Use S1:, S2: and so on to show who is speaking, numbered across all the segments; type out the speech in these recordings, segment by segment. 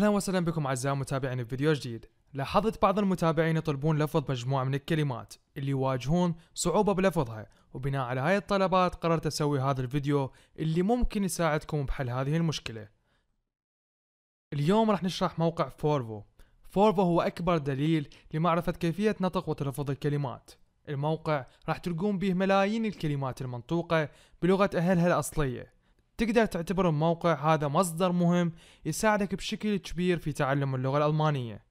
S1: اهلا وسهلا بكم اعزائي متابعين بفيديو فيديو جديد. لاحظت بعض المتابعين يطلبون لفظ مجموعة من الكلمات اللي يواجهون صعوبة بلفظها وبناء على هاي الطلبات قررت اسوي هذا الفيديو اللي ممكن يساعدكم بحل هذه المشكلة. اليوم راح نشرح موقع فورفو. فورفو هو اكبر دليل لمعرفة كيفية نطق وتلفظ الكلمات. الموقع راح تلقون به ملايين الكلمات المنطوقة بلغة اهلها الاصلية تقدر تعتبر الموقع هذا مصدر مهم يساعدك بشكل كبير في تعلم اللغة الألمانية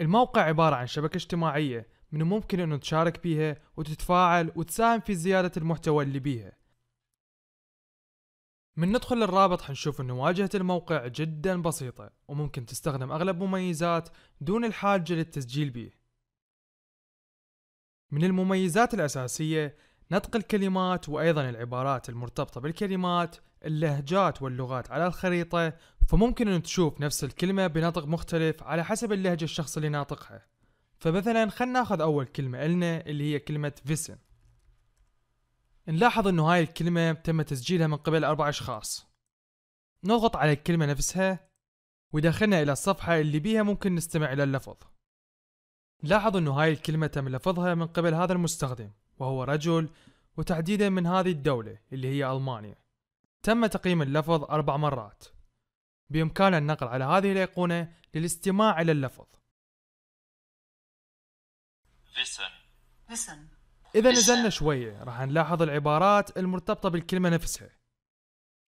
S1: الموقع عبارة عن شبكة اجتماعية من الممكن أن تشارك بيها وتتفاعل وتساهم في زيادة المحتوى اللي بيها من ندخل للرابط حنشوف أن واجهة الموقع جدا بسيطة وممكن تستخدم أغلب مميزات دون الحاجة للتسجيل به من المميزات الأساسية نطق الكلمات وأيضا العبارات المرتبطة بالكلمات اللهجات واللغات على الخريطة فممكن أن تشوف نفس الكلمة بنطق مختلف على حسب اللهجة الشخص اللي ناطقها فمثلا خلنا ناخذ أول كلمة إلنا اللي هي كلمة فيسن نلاحظ أنه هاي الكلمة تم تسجيلها من قبل أربع أشخاص نضغط على الكلمة نفسها ويدخلنا إلى الصفحة اللي بيها ممكن نستمع إلى اللفظ لاحظ أنه هاي الكلمة تم لفظها من قبل هذا المستخدم وهو رجل وتحديدا من هذه الدولة اللي هي ألمانيا تم تقييم اللفظ أربع مرات بإمكان النقل على هذه الأيقونة للاستماع إلى اللفظ إذا نزلنا شوية راح نلاحظ العبارات المرتبطة بالكلمة نفسها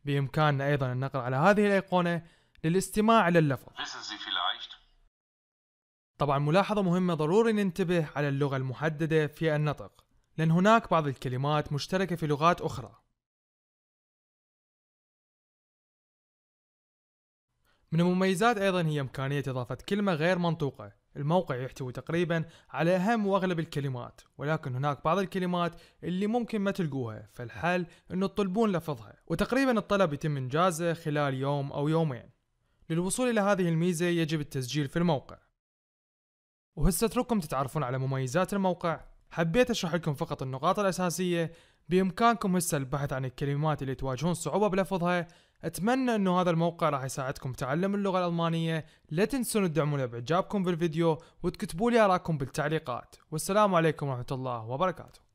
S1: بإمكاننا أيضا النقل على هذه الأيقونة للاستماع إلى اللفظ طبعا ملاحظة مهمة ضروري ننتبه على اللغة المحددة في النطق لأن هناك بعض الكلمات مشتركة في لغات أخرى من المميزات أيضا هي إمكانية إضافة كلمة غير منطوقة الموقع يحتوي تقريبا على أهم وأغلب الكلمات ولكن هناك بعض الكلمات اللي ممكن ما تلقوها فالحل أنه تطلبون لفظها وتقريبا الطلب يتم إنجازه خلال يوم أو يومين للوصول إلى هذه الميزة يجب التسجيل في الموقع وهسه اترككم تتعرفون على مميزات الموقع حبيت اشرح لكم فقط النقاط الاساسيه بإمكانكم هسه البحث عن الكلمات اللي تواجهون صعوبة بلفظها أتمنى أنه هذا الموقع راح يساعدكم تعلم اللغة الألمانية لا تنسون تدعمونا بإعجابكم بالفيديو وتكتبوا لي آراءكم بالتعليقات والسلام عليكم ورحمة الله وبركاته